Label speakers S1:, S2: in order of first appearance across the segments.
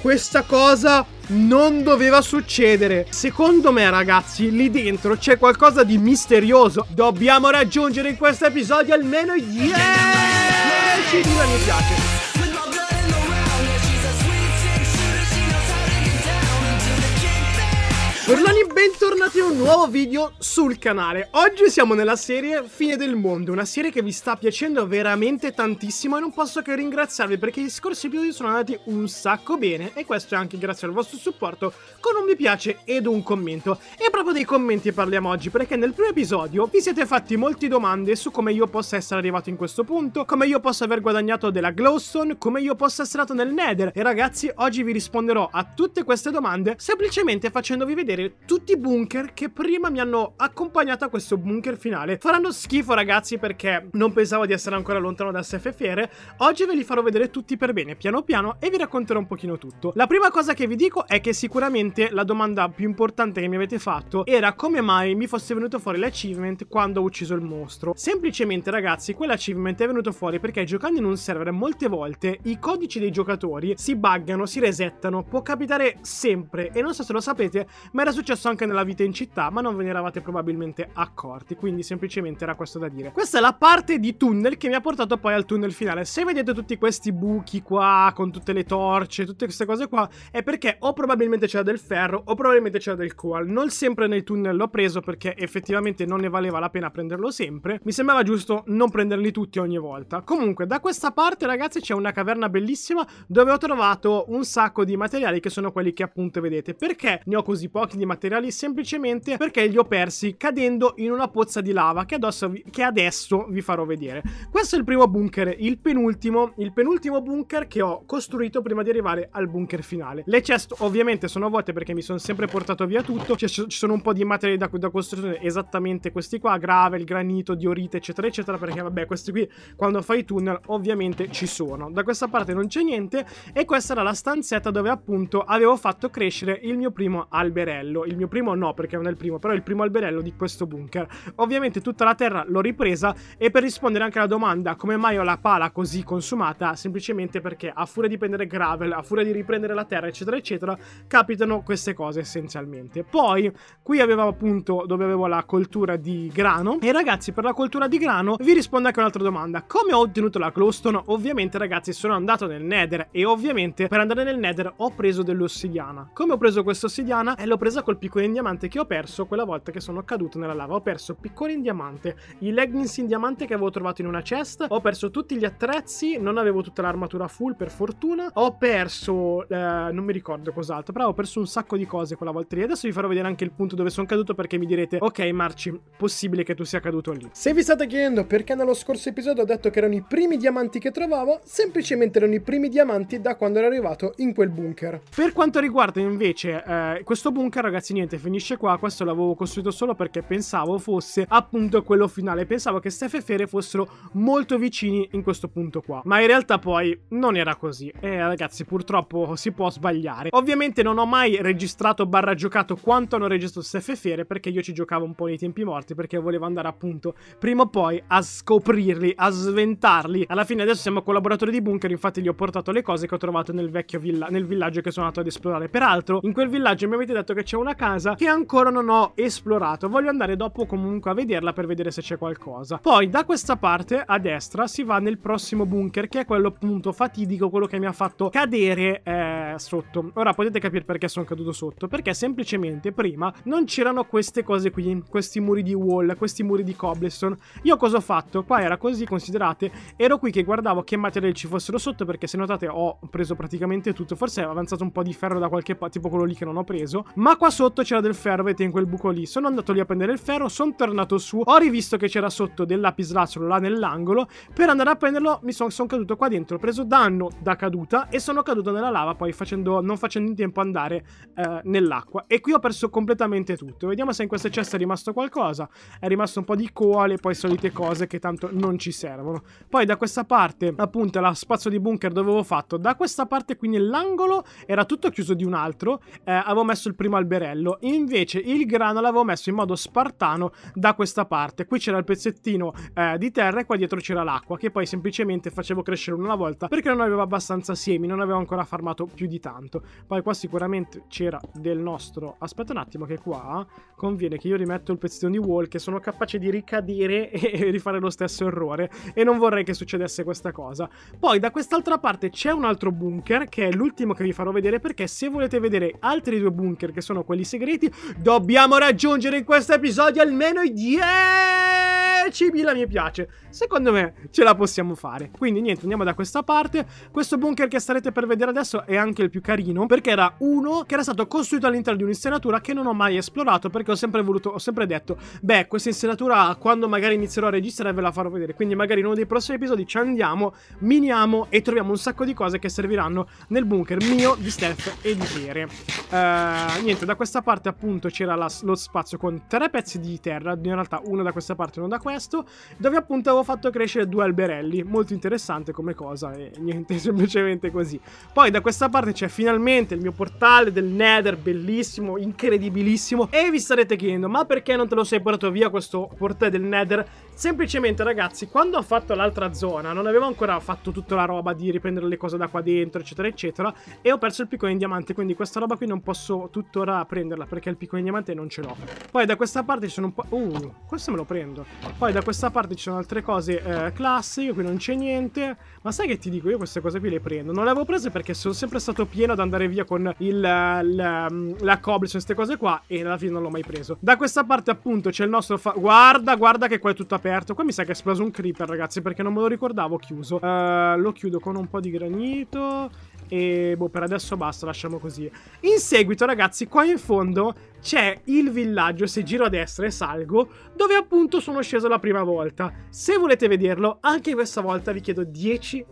S1: Questa cosa non doveva succedere. Secondo me, ragazzi, lì dentro c'è qualcosa di misterioso. Dobbiamo raggiungere in questo episodio almeno 10 yeah! 10.000 mi piace. Urlani, bentornati a un nuovo video sul canale. Oggi siamo nella serie Fine del Mondo, una serie che vi sta piacendo veramente tantissimo e non posso che ringraziarvi perché gli scorsi episodi sono andati un sacco bene e questo è anche grazie al vostro supporto con un mi piace ed un commento. E proprio dei commenti parliamo oggi perché nel primo episodio vi siete fatti molte domande su come io possa essere arrivato in questo punto, come io possa aver guadagnato della glowstone, come io possa essere andato nel nether e ragazzi oggi vi risponderò a tutte queste domande semplicemente facendovi vedere vedere tutti i bunker che prima mi hanno accompagnato a questo bunker finale. Faranno schifo ragazzi perché non pensavo di essere ancora lontano da SFFR. Oggi ve li farò vedere tutti per bene, piano piano, e vi racconterò un pochino tutto. La prima cosa che vi dico è che sicuramente la domanda più importante che mi avete fatto era come mai mi fosse venuto fuori l'achievement quando ho ucciso il mostro. Semplicemente ragazzi, quell'achievement è venuto fuori perché giocando in un server molte volte i codici dei giocatori si buggano, si resettano, può capitare sempre e non so se lo sapete, ma era era successo anche nella vita in città, ma non ve ne eravate probabilmente accorti, quindi semplicemente era questo da dire. Questa è la parte di tunnel che mi ha portato poi al tunnel finale. Se vedete tutti questi buchi qua, con tutte le torce, tutte queste cose qua, è perché o probabilmente c'era del ferro o probabilmente c'era del coal. Non sempre nel tunnel l'ho preso perché effettivamente non ne valeva la pena prenderlo sempre. Mi sembrava giusto non prenderli tutti ogni volta. Comunque, da questa parte, ragazzi, c'è una caverna bellissima dove ho trovato un sacco di materiali che sono quelli che appunto vedete. Perché ne ho così pochi? blocchi di materiali semplicemente perché li ho persi cadendo in una pozza di lava che, vi, che adesso vi farò vedere. Questo è il primo bunker, il penultimo, il penultimo bunker che ho costruito prima di arrivare al bunker finale. Le chest ovviamente sono vuote perché mi sono sempre portato via tutto, ci sono un po' di materiali da, da costruzione, esattamente questi qua, gravel, granito, diorite, eccetera, eccetera, perché vabbè questi qui quando fai i tunnel ovviamente ci sono. Da questa parte non c'è niente e questa era la stanzetta dove appunto avevo fatto crescere il mio primo alberello alberello, il mio primo no perché non è il primo, però è il primo alberello di questo bunker. Ovviamente tutta la terra l'ho ripresa e per rispondere anche alla domanda come mai ho la pala così consumata, semplicemente perché a furia di prendere gravel, a furia di riprendere la terra, eccetera, eccetera, capitano queste cose essenzialmente. Poi qui avevo appunto dove avevo la coltura di grano e ragazzi per la coltura di grano vi rispondo anche un'altra domanda. Come ho ottenuto la glowstone? Ovviamente ragazzi sono andato nel nether e ovviamente per andare nel nether ho preso dell'ossidiana. Come ho preso questa ossidiana? E eh, l'ho preso presa col piccone in diamante che ho perso quella volta che sono caduto nella lava. Ho perso piccone in diamante, i leggings in diamante che avevo trovato in una chest, ho perso tutti gli attrezzi, non avevo tutta l'armatura full per fortuna, ho perso, eh, non mi ricordo cos'altro, però ho perso un sacco di cose quella volta lì. Adesso vi farò vedere anche il punto dove sono caduto perché mi direte, ok Marci, possibile che tu sia caduto lì. Se vi state chiedendo perché nello scorso episodio ho detto che erano i primi diamanti che trovavo, semplicemente erano i primi diamanti da quando ero arrivato in quel bunker. Per quanto riguarda invece eh, questo bunker, Saka ragazzi niente finisce qua questo l'avevo costruito solo perché pensavo fosse appunto quello finale pensavo che Steph e Fere fossero molto vicini in questo punto qua ma in realtà poi non era così e ragazzi purtroppo si può sbagliare ovviamente non ho mai registrato barra giocato quanto hanno registrato Steph e Fere perché io ci giocavo un po' nei tempi morti perché volevo andare appunto prima o poi a scoprirli a sventarli alla fine adesso siamo collaboratori di bunker infatti gli ho portato le cose che ho trovato nel vecchio villa nel villaggio che sono andato ad esplorare peraltro in quel villaggio mi avete detto che c'è una casa che ancora non ho esplorato. Voglio andare dopo comunque a vederla per vedere se c'è qualcosa. Poi da questa parte a destra si va nel prossimo bunker che è quello appunto fatidico, quello che mi ha fatto cadere eh, sotto. Ora potete capire perché sono caduto sotto, perché semplicemente prima non c'erano queste cose qui, questi muri di wall, questi muri di cobblestone. Io cosa ho fatto? Qua era così, considerate, ero qui che guardavo che materiali ci fossero sotto perché se notate ho preso praticamente tutto, forse è avanzato un po' di ferro da qualche parte, tipo quello lì che non ho preso, ma qua sotto c'era del ferro, vedete in quel buco lì. Sono andato lì a prendere il ferro, sono tornato su, ho rivisto che c'era sotto del lapislazzolo là nell'angolo. Per andare a prenderlo mi sono son caduto qua dentro, ho preso danno da caduta e sono caduto nella lava poi facendo, non facendo in tempo andare eh, nell'acqua. E qui ho perso completamente tutto. Vediamo se in queste ceste è rimasto qualcosa. È rimasto un po' di coale, poi solite cose che tanto non ci servono. Poi da questa parte, appunto, la spazio di bunker dove avevo fatto, da questa parte qui nell'angolo era tutto chiuso di un altro. Eh, avevo messo il primo albergo alberello. Invece il grano l'avevo messo in modo spartano da questa parte. Qui c'era il pezzettino eh, di terra e qua dietro c'era l'acqua che poi semplicemente facevo crescere una volta perché non avevo abbastanza semi, non avevo ancora farmato più di tanto. Poi qua sicuramente c'era del nostro... Aspetta un attimo che qua conviene che io rimetto il pezzettino di wall che sono capace di ricadere e rifare lo stesso errore e non vorrei che succedesse questa cosa. Poi da quest'altra parte c'è un altro bunker che è l'ultimo che vi farò vedere perché se volete vedere altri due bunker che sono sono quelli segreti. Dobbiamo raggiungere in questo episodio almeno i 10! 10.000 mi piace. Secondo me ce la possiamo fare. Quindi niente, andiamo da questa parte. Questo bunker che starete per vedere adesso è anche il più carino perché era uno che era stato costruito all'interno di un'insenatura che non ho mai esplorato perché ho sempre voluto, ho sempre detto, beh, questa insenatura quando magari inizierò a registrare ve la farò vedere. Quindi magari in uno dei prossimi episodi ci andiamo, miniamo e troviamo un sacco di cose che serviranno nel bunker mio, di Steph e di Tere. Uh, niente, da questa parte appunto c'era lo spazio con tre pezzi di terra, in realtà uno da questa parte e uno da questa questo, dove appunto avevo fatto crescere due alberelli, molto interessante come cosa e niente, semplicemente così. Poi da questa parte c'è finalmente il mio portale del Nether, bellissimo, incredibilissimo, e vi starete chiedendo, ma perché non te lo sei portato via questo portale del Nether Semplicemente, ragazzi, quando ho fatto l'altra zona, non avevo ancora fatto tutta la roba di riprendere le cose da qua dentro, eccetera, eccetera, e ho perso il piccone in diamante, quindi questa roba qui non posso tuttora prenderla, perché il piccone in diamante non ce l'ho. Poi da questa parte ci sono un po'... Uh, questo me lo prendo. Poi da questa parte ci sono altre cose eh, classiche, qui non c'è niente, ma sai che ti dico? Io queste cose qui le prendo. Non le avevo prese perché sono sempre stato pieno ad andare via con il, la, la, mm, la cobblestone, queste cose qua, e alla fine non l'ho mai preso. Da questa parte, appunto, c'è il nostro... Guarda, guarda che qua è tutto aperto aperto. Qua mi sa che è esploso un creeper, ragazzi, perché non me lo ricordavo chiuso. Uh, lo chiudo con un po' di granito. E boh, per adesso basta, lasciamo così. In seguito, ragazzi, qua in fondo c'è il villaggio, se giro a destra e salgo, dove appunto sono sceso la prima volta. Se volete vederlo, anche questa volta vi chiedo 10.000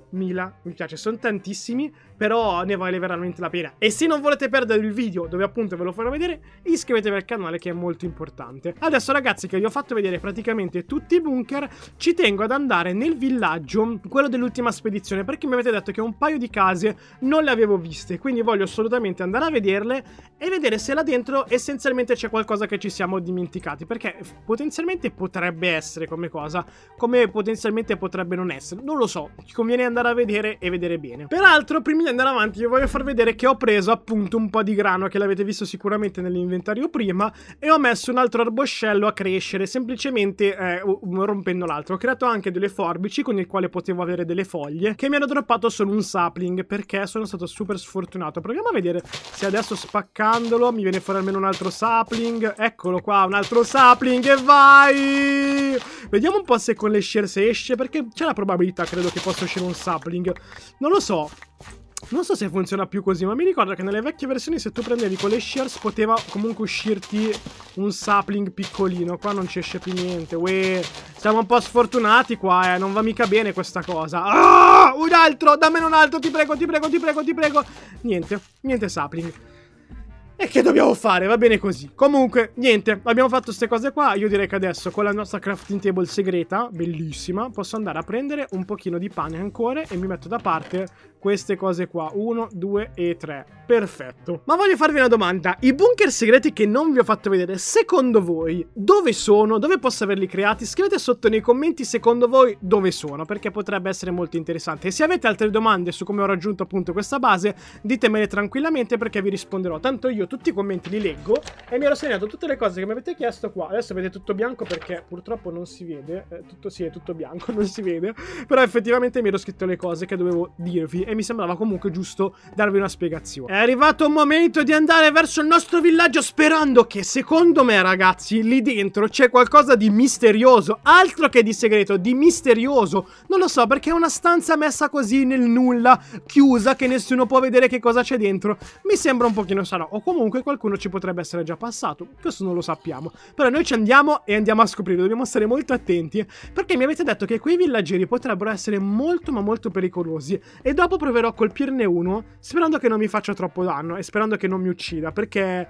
S1: mi piace, sono tantissimi però ne vale veramente la pena. E se non volete perdere il video dove appunto ve lo farò vedere, iscrivetevi al canale che è molto importante. Adesso ragazzi che vi ho fatto vedere praticamente tutti i bunker, ci tengo ad andare nel villaggio, quello dell'ultima spedizione, perché mi avete detto che un paio di case non le avevo viste, quindi voglio assolutamente andare a vederle e vedere se là dentro essenzialmente c'è qualcosa che ci siamo dimenticati, perché potenzialmente potrebbe essere come cosa, come potenzialmente potrebbe non essere, non lo so, ci conviene andare a vedere e vedere bene. Peraltro, prima di andare avanti, vi voglio far vedere che ho preso appunto un po' di grano, che l'avete visto sicuramente nell'inventario prima, e ho messo un altro arboscello a crescere, semplicemente eh, rompendo l'altro. Ho creato anche delle forbici con il quale potevo avere delle foglie, che mi hanno droppato solo un sapling, perché sono stato super sfortunato. Proviamo a vedere se adesso spaccandolo mi viene fuori almeno un altro sapling. Eccolo qua, un altro sapling, e vai! Vediamo un po' se con le shears esce, perché c'è la probabilità, credo, che possa uscire un sapling. Non lo so. Non so se funziona più così, ma mi ricordo che nelle vecchie versioni se tu prendevi con le shears poteva comunque uscirti un sapling piccolino. Qua non ci esce più niente. Uè, siamo un po' sfortunati qua, eh. Non va mica bene questa cosa. Ah, un altro! Dammene un altro, ti prego, ti prego, ti prego, ti prego. Niente, niente sapling. E che dobbiamo fare? Va bene così. Comunque, niente, abbiamo fatto queste cose qua. Io direi che adesso con la nostra crafting table segreta, bellissima, posso andare a prendere un pochino di pane ancora e mi metto da parte queste cose qua. Uno, due e tre. Perfetto. Ma voglio farvi una domanda. I bunker segreti che non vi ho fatto vedere, secondo voi dove sono? Dove posso averli creati? Scrivete sotto nei commenti secondo voi dove sono, perché potrebbe essere molto interessante. E se avete altre domande su come ho raggiunto appunto questa base, ditemele tranquillamente perché vi risponderò. Tanto io tutti i commenti, li leggo e mi ero segnato tutte le cose che mi avete chiesto qua. Adesso vedete tutto bianco perché purtroppo non si vede. Eh, tutto sì, è tutto bianco, non si vede. Però effettivamente mi ero scritto le cose che dovevo dirvi e mi sembrava comunque giusto darvi una spiegazione. È arrivato il momento di andare verso il nostro villaggio sperando che, secondo me ragazzi, lì dentro c'è qualcosa di misterioso. Altro che di segreto, di misterioso. Non lo so perché è una stanza messa così nel nulla, chiusa, che nessuno può vedere che cosa c'è dentro. Mi sembra un pochino sarà. O comunque comunque qualcuno ci potrebbe essere già passato. Questo non lo sappiamo. Però noi ci andiamo e andiamo a scoprire, dobbiamo stare molto attenti, perché mi avete detto che quei villaggeri potrebbero essere molto ma molto pericolosi e dopo proverò a colpirne uno sperando che non mi faccia troppo danno e sperando che non mi uccida, perché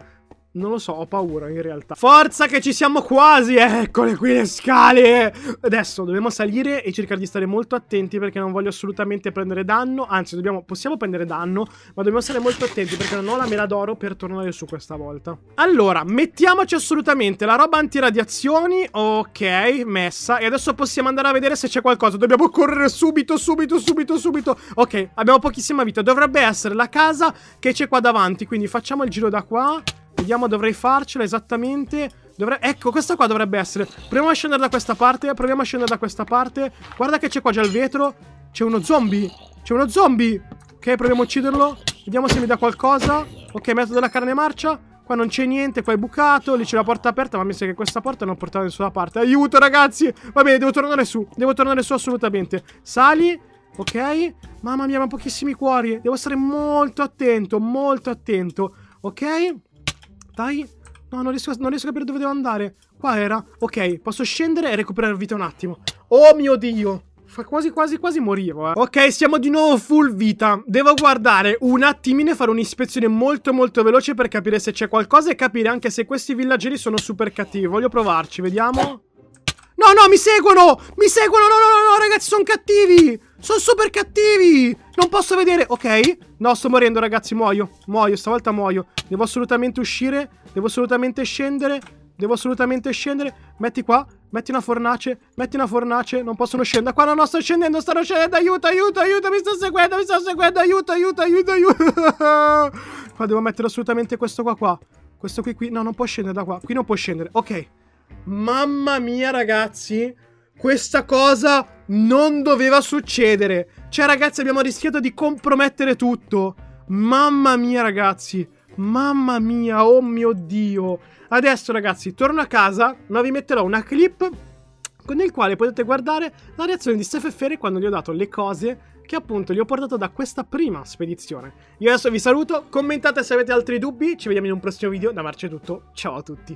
S1: non lo so, ho paura in realtà. Forza che ci siamo quasi! Eccole qui le scale! Adesso dobbiamo salire e cercare di stare molto attenti perché non voglio assolutamente prendere danno. Anzi, dobbiamo, possiamo prendere danno, ma dobbiamo stare molto attenti perché non ho la mela d'oro per tornare su questa volta. Allora, mettiamoci assolutamente la roba antiradiazioni. Ok, messa. E adesso possiamo andare a vedere se c'è qualcosa. Dobbiamo correre subito, subito, subito, subito. Ok, abbiamo pochissima vita. Dovrebbe essere la casa che c'è qua davanti, quindi facciamo il giro da qua. Vediamo dovrei farcela esattamente Dovre ecco, questa qua dovrebbe essere Proviamo a scendere da questa parte Proviamo a scendere da questa parte Guarda che c'è qua già il vetro C'è uno zombie C'è uno zombie Ok, proviamo a ucciderlo Vediamo se mi dà qualcosa Ok, metto della carne marcia Qua non c'è niente, qua è bucato, lì c'è la porta aperta, ma mi sa che questa porta non portava da nessuna parte. Aiuto, ragazzi! Va bene, devo tornare su, devo tornare su assolutamente. Sali, ok? Mamma mia, ma pochissimi cuori. Devo stare molto attento, molto attento, ok? Dai. No, non riesco, a, non riesco a capire dove devo andare. Qua era. Ok, posso scendere e recuperare vita un attimo. Oh mio Dio. Fa quasi quasi quasi morivo, eh. Ok, siamo di nuovo full vita. Devo guardare un attimino e fare un'ispezione molto molto veloce per capire se c'è qualcosa e capire anche se questi villaggeri sono super cattivi. Voglio provarci, vediamo. No, no, mi seguono! Mi seguono! No, no, no, no, ragazzi, sono cattivi! Sono super cattivi! Non posso vedere... Ok. No, sto morendo, ragazzi, muoio. Muoio, stavolta muoio. Devo assolutamente uscire. Devo assolutamente scendere. Devo assolutamente scendere. Metti qua. Metti una fornace. Metti una fornace. Non possono scendere. Qua no, no, sto scendendo, stanno scendendo. Aiuto, aiuto, aiuto. Mi sto seguendo, mi sto seguendo. Aiuto, aiuto, aiuto, aiuto. qua devo mettere assolutamente questo qua qua. Questo qui qui. No, non può scendere da qua. Qui non può scendere. Ok. Mamma mia, ragazzi. Questa cosa non doveva succedere. Cioè, ragazzi, abbiamo rischiato di compromettere tutto. Mamma mia, ragazzi. Mamma mia, oh mio Dio. Adesso, ragazzi, torno a casa, ma vi metterò una clip con il quale potete guardare la reazione di Sefefere quando gli ho dato le cose che appunto gli ho portato da questa prima spedizione. Io adesso vi saluto, commentate se avete altri dubbi, ci vediamo in un prossimo video, da marcia è tutto, ciao a tutti.